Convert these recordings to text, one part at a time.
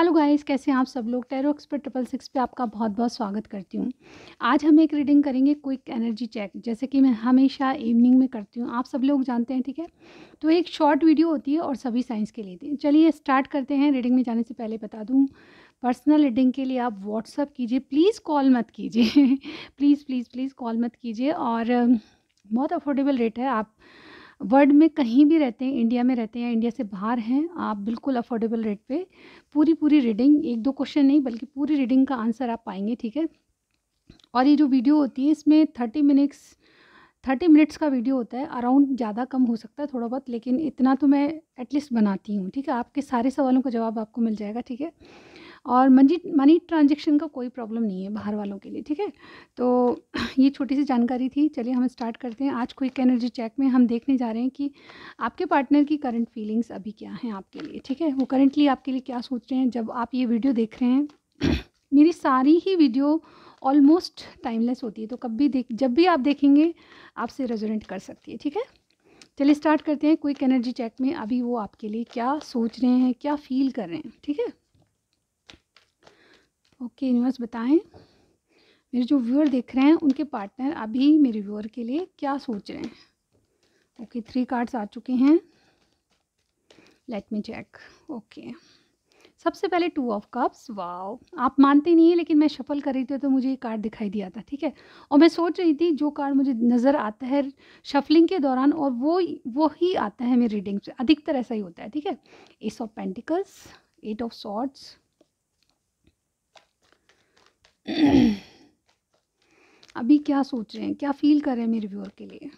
Hello guys कैसे हैं आप सब लोग टेरो एक्सपर्ट ट्रिपल सिक्स पे आपका बहुत बहुत स्वागत करती हूँ आज हम एक रीडिंग करेंगे क्विक एनर्जी चेक जैसे कि मैं हमेशा इवनिंग में करती हूँ आप सब लोग जानते हैं ठीक है तो एक शॉर्ट वीडियो होती है और सभी साइंस के लिए चलिए स्टार्ट करते हैं रीडिंग में जाने से पहले बता दूँ पर्सनल रीडिंग के लिए आप व्हाट्सअप कीजिए प्लीज़ कॉल मत कीजिए प्लीज़ प्लीज़ प्लीज़ कॉल मत कीजिए और बहुत अफोर्डेबल रेट है आप वर्ल्ड में कहीं भी रहते हैं इंडिया में रहते हैं या इंडिया से बाहर हैं आप बिल्कुल अफोर्डेबल रेट पे पूरी पूरी रीडिंग एक दो क्वेश्चन नहीं बल्कि पूरी रीडिंग का आंसर आप पाएंगे ठीक है और ये जो वीडियो होती है इसमें थर्टी मिनट्स थर्टी मिनट्स का वीडियो होता है अराउंड ज़्यादा कम हो सकता है थोड़ा बहुत लेकिन इतना तो मैं एटलीस्ट बनाती हूँ ठीक है आपके सारे सवालों का जवाब आपको मिल जाएगा ठीक है और मनी मनी ट्रांजेक्शन का कोई प्रॉब्लम नहीं है बाहर वालों के लिए ठीक है तो ये छोटी सी जानकारी थी चलिए हम स्टार्ट करते हैं आज क्विक एनर्जी चेक में हम देखने जा रहे हैं कि आपके पार्टनर की करंट फीलिंग्स अभी क्या हैं आपके लिए ठीक है वो करंटली आपके लिए क्या सोच रहे हैं जब आप ये वीडियो देख रहे हैं मेरी सारी ही वीडियो ऑलमोस्ट टाइमलेस होती है तो कब भी देख जब भी आप देखेंगे आपसे रेजोनेट कर सकती है ठीक है चलिए स्टार्ट करते हैं क्विक एनर्जी चेक में अभी वो आपके लिए क्या सोच रहे हैं क्या फील कर रहे हैं ठीक है ओके यूनिवर्स बताएं मेरे जो व्यूअर देख रहे हैं उनके पार्टनर अभी मेरे व्यूअर के लिए क्या सोच रहे हैं ओके थ्री कार्ड्स आ चुके हैं लेट मी चेक ओके सबसे पहले टू ऑफ कप्स वाओ आप मानते नहीं है लेकिन मैं शफल कर रही थी तो मुझे ये कार्ड दिखाई दिया था ठीक है और मैं सोच रही थी जो कार्ड मुझे नज़र आता है शफलिंग के दौरान और वो वो ही आता है मेरी रीडिंग से अधिकतर ऐसा ही होता है ठीक है ace of pentacles eight of swords अभी क्या सोच रहे हैं क्या फील कर रहे हैं मेरे व्यूअर के लिए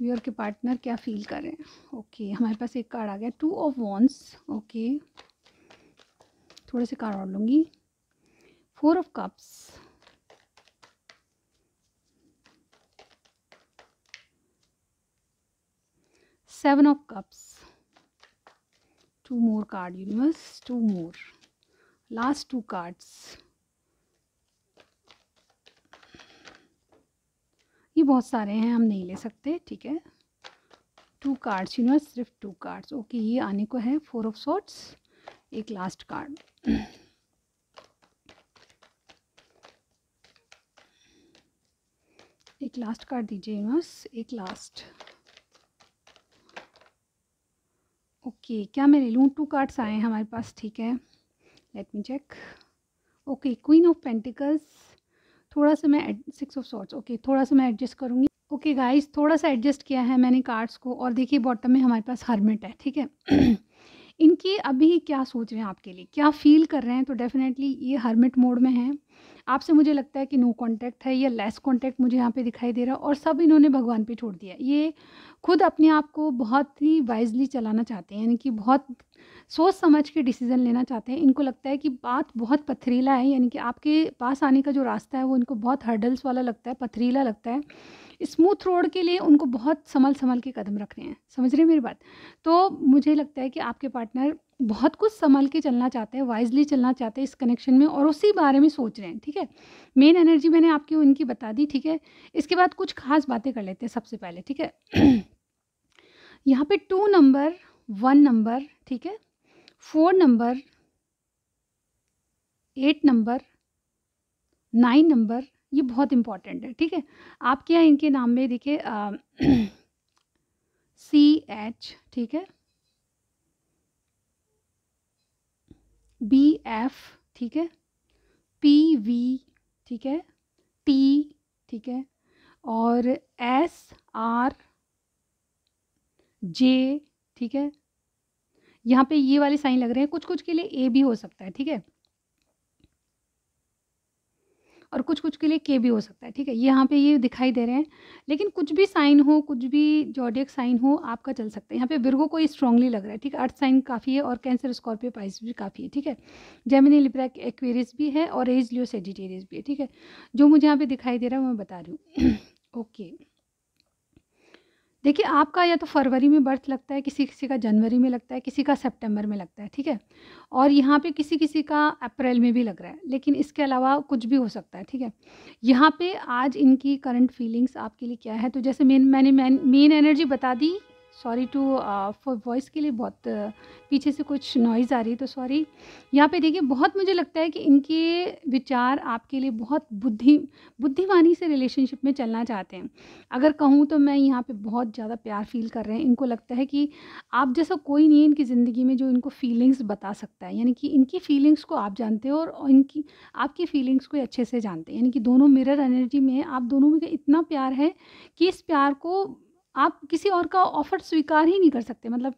व्यूअर के पार्टनर क्या फील कर रहे हैं ओके हमारे पास एक कार्ड आ गया टू ऑफ वॉन्स ओके थोड़े से कार्ड और लूँगी four of cups seven of cups two more card universe two more last two cards ये बहुत सारे हैं हम नहीं ले सकते ठीक है टू कार्ड्स यू नो सिर्फ टू कार्ड्स ओके ये आने को है फोर ऑफ सॉट्स एक लास्ट कार्ड एक लास्ट कार्ड दीजिए यूनिवर्स एक लास्ट ओके क्या मैं ले लूँ टू कार्ड्स आए हैं हमारे पास ठीक है let me check okay queen of pentacles थोड़ा सा मैं सिक्स ऑफ सॉर्ट्स ओके थोड़ा सा मैं एडजस्ट करूँगी ओके okay गाइस थोड़ा सा एडजस्ट किया है मैंने कार्ड्स को और देखिए बॉटम में हमारे पास हर्मिट है ठीक है इनकी अभी क्या सोच रहे हैं आपके लिए क्या फील कर रहे हैं तो डेफिनेटली ये हरमेट मोड में हैं आपसे मुझे लगता है कि नो कॉन्टैक्ट है या लेस कॉन्टैक्ट मुझे यहाँ पे दिखाई दे रहा है और सब इन्होंने भगवान पे छोड़ दिया ये खुद अपने आप को बहुत ही वाइजली चलाना चाहते हैं यानी कि बहुत सोच समझ के डिसीज़न लेना चाहते हैं इनको लगता है कि बात बहुत पथरीला है यानी कि आपके पास आने का जो रास्ता है वो इनको बहुत हर्डल्स वाला लगता है पथरीला लगता है स्मूथ रोड के लिए उनको बहुत संभल संभल के कदम रखने हैं समझ रहे हैं मेरी बात तो मुझे लगता है कि आपके पार्टनर बहुत कुछ संभल के चलना चाहते हैं वाइजली चलना चाहते हैं इस कनेक्शन में और उसी बारे में सोच रहे हैं ठीक है मेन एनर्जी मैंने आपकी इनकी बता दी ठीक है इसके बाद कुछ खास बातें कर लेते हैं सबसे पहले ठीक है यहाँ पे टू नंबर वन नंबर ठीक है four number eight number nine number ये बहुत इंपॉर्टेंट है ठीक है आपके यहाँ इनके नाम में देखिए सी एच ठीक है बी एफ ठीक है पी वी ठीक है टी ठीक है और एस आर जे ठीक है यहाँ पे ये वाले साइन लग रहे हैं कुछ कुछ के लिए ए भी हो सकता है ठीक है और कुछ कुछ के लिए के भी हो सकता है ठीक है यहाँ पे ये दिखाई दे रहे हैं लेकिन कुछ भी साइन हो कुछ भी जॉडियक साइन हो आपका चल सकता है यहाँ पे विरगो को स्ट्रांगली लग रहा है ठीक है अर्थ साइन काफ़ी है और कैंसर स्कॉर्पियो पाइस भी काफ़ी है ठीक है जेमिनी लिब्रा एक्वेरियस भी है और एज लियो सेजिटेरियस भी है ठीक है जो मुझे यहाँ पर दिखाई दे रहा है मैं बता रही हूँ ओके okay. देखिए आपका या तो फरवरी में बर्थ लगता है किसी किसी का जनवरी में लगता है किसी का सितंबर में लगता है ठीक है और यहाँ पे किसी किसी का अप्रैल में भी लग रहा है लेकिन इसके अलावा कुछ भी हो सकता है ठीक है यहाँ पे आज इनकी करंट फीलिंग्स आपके लिए क्या है तो जैसे मेन मैंने मेन मेन एनर्जी बता दी सॉरी टू फॉर वॉइस के लिए बहुत uh, पीछे से कुछ नॉइज़ आ रही है तो सॉरी यहाँ पे देखिए बहुत मुझे लगता है कि इनके विचार आपके लिए बहुत बुद्धि बुद्धिमानी से रिलेशनशिप में चलना चाहते हैं अगर कहूँ तो मैं यहाँ पे बहुत ज़्यादा प्यार फील कर रहे हैं इनको लगता है कि आप जैसा कोई नहीं है इनकी ज़िंदगी में जो इनको फीलिंग्स बता सकता है यानी कि इनकी फीलिंग्स को आप जानते हो और इनकी आपकी फीलिंग्स को अच्छे से जानते हैं यानी कि दोनों मिरर एनर्जी में आप दोनों में इतना प्यार है कि इस प्यार को आप किसी और का ऑफ़र स्वीकार ही नहीं कर सकते मतलब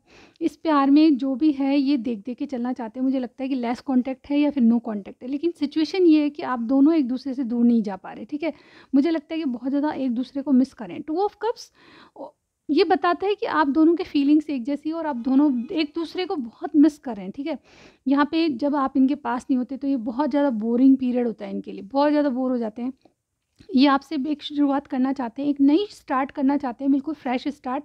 इस प्यार में जो भी है ये देख देख के चलना चाहते हैं मुझे लगता है कि लेस कांटेक्ट है या फिर नो कांटेक्ट है लेकिन सिचुएशन ये है कि आप दोनों एक दूसरे से दूर नहीं जा पा रहे ठीक है मुझे लगता है कि बहुत ज़्यादा एक दूसरे को मिस करें टू ऑफ कप्स ये बताता है कि आप दोनों के फीलिंग्स एक जैसी और आप दोनों एक दूसरे को बहुत मिस कर रहे हैं ठीक है यहाँ पे जब आप इनके पास नहीं होते तो ये बहुत ज़्यादा बोरिंग पीरियड होता है इनके लिए बहुत ज़्यादा बोर हो जाते हैं ये आपसे एक शुरुआत करना चाहते हैं एक नई स्टार्ट करना चाहते हैं बिल्कुल फ्रेश स्टार्ट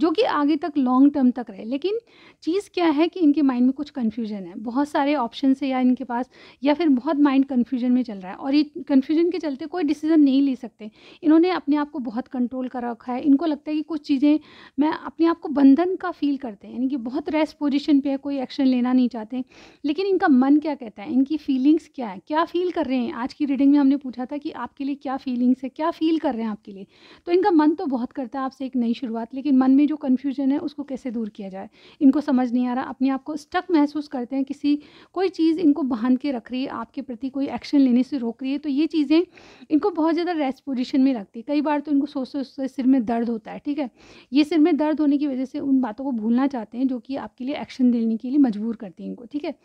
जो कि आगे तक लॉन्ग टर्म तक रहे लेकिन चीज़ क्या है कि इनके माइंड में कुछ कन्फ्यूजन है बहुत सारे ऑप्शन है या इनके पास या फिर बहुत माइंड कन्फ्यूजन में चल रहा है और ये कन्फ्यूजन के चलते कोई डिसीज़न नहीं ले सकते इन्होंने अपने आप को बहुत कंट्रोल कर रखा है इनको लगता है कि कुछ चीज़ें मैं अपने आप को बंधन का फील करते हैं यानी कि बहुत रेस्ट पोजिशन पर है कोई एक्शन लेना नहीं चाहते लेकिन इनका मन क्या कहता है इनकी फीलिंग्स क्या है क्या फील कर रहे हैं आज की रीडिंग में हमने पूछा था कि आपके लिए क्या क्या फीलिंग्स है क्या फ़ील कर रहे हैं आपके लिए तो इनका मन तो बहुत करता है आपसे एक नई शुरुआत लेकिन मन में जो कन्फ्यूजन है उसको कैसे दूर किया जाए इनको समझ नहीं आ रहा अपने आप को स्टक महसूस करते हैं किसी कोई चीज़ इनको बांध के रख रही है आपके प्रति कोई एक्शन लेने से रोक रही है तो ये चीज़ें इनको बहुत ज़्यादा रेस्ट पोजिशन में रखती है कई बार तो इनको सोच सोचते सिर में दर्द होता है ठीक है ये सिर में दर्द होने की वजह से उन बातों को भूलना चाहते हैं जो कि आपके लिए एक्शन देने के लिए मजबूर करती है इनको ठीक है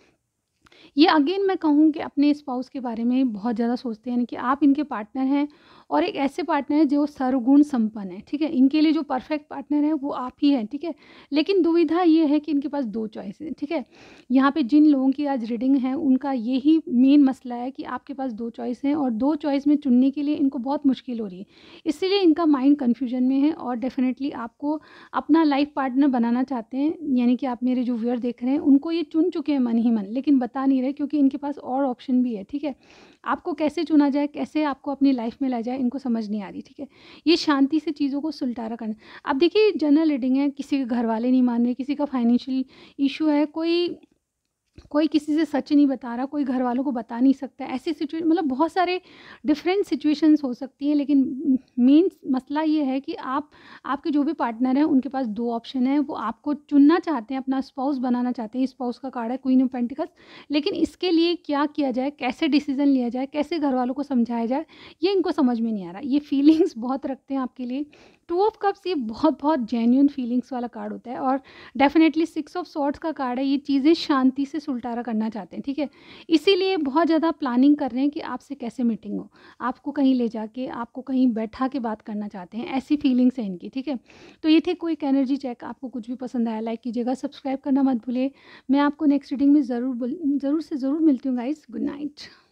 ये अगेन मैं कहूँ कि अपने स्पाउस के बारे में बहुत ज़्यादा सोचते हैं यानी कि आप इनके पार्टनर हैं और एक ऐसे पार्टनर हैं जो सर्वगुण संपन्न है ठीक है इनके लिए जो परफेक्ट पार्टनर है वो आप ही हैं ठीक है लेकिन दुविधा ये है कि इनके पास दो चॉइस हैं ठीक है यहाँ पे जिन लोगों की आज रीडिंग है उनका यही मेन मसला है कि आपके पास दो चॉइस हैं और दो चॉइस में चुनने के लिए इनको बहुत मुश्किल हो रही है इसीलिए इनका माइंड कन्फ्यूजन में है और डेफिनेटली आपको अपना लाइफ पार्टनर बनाना चाहते हैं यानी कि आप मेरे जो व्यूअर देख रहे हैं उनको ये चुन चुके हैं मन ही मन लेकिन बता नहीं रहे क्योंकि इनके पास और ऑप्शन भी है ठीक है आपको कैसे चुना जाए कैसे आपको अपनी लाइफ में लाया जाए इनको समझ नहीं आ रही ठीक है ये शांति से चीज़ों को सुलटारा करना अब देखिए जनरल रीडिंग है किसी के घर वाले नहीं मान रहे किसी का फाइनेंशियल इशू है कोई कोई किसी से सच नहीं बता रहा कोई घर वालों को बता नहीं सकता ऐसी सिचुएशन मतलब बहुत सारे डिफरेंट सिचुएशंस हो सकती हैं लेकिन मेन मसला ये है कि आप आपके जो भी पार्टनर हैं उनके पास दो ऑप्शन है वो आपको चुनना चाहते हैं अपना स्पाउस बनाना चाहते हैं स्पाउस का कार्ड है क्वीन ऑफ पेंटिकल्स लेकिन इसके लिए क्या किया जाए कैसे डिसीजन लिया जाए कैसे घर वालों को समझाया जाए ये इनको समझ में नहीं आ रहा ये फीलिंग्स बहुत रखते हैं आपके लिए टू ऑफ कप्स ये बहुत बहुत जेन्यून फीलिंग्स वाला कार्ड होता है और डेफिनेटली सिक्स ऑफ सॉर्ट्स का कार्ड है ये चीज़ें शांति से उल्टारा करना चाहते हैं ठीक है इसीलिए बहुत ज़्यादा प्लानिंग कर रहे हैं कि आपसे कैसे मीटिंग हो आपको कहीं ले जाके आपको कहीं बैठा के बात करना चाहते हैं ऐसी फीलिंग्स हैं इनकी ठीक है तो ये थे कोई एनर्जी चेक आपको कुछ भी पसंद आया लाइक कीजिएगा सब्सक्राइब करना मत भूलिए मैं आपको नेक्स्ट रीडिंग में ज़रूर ज़रूर से ज़रूर मिलती हूँ गाइज गुड नाइट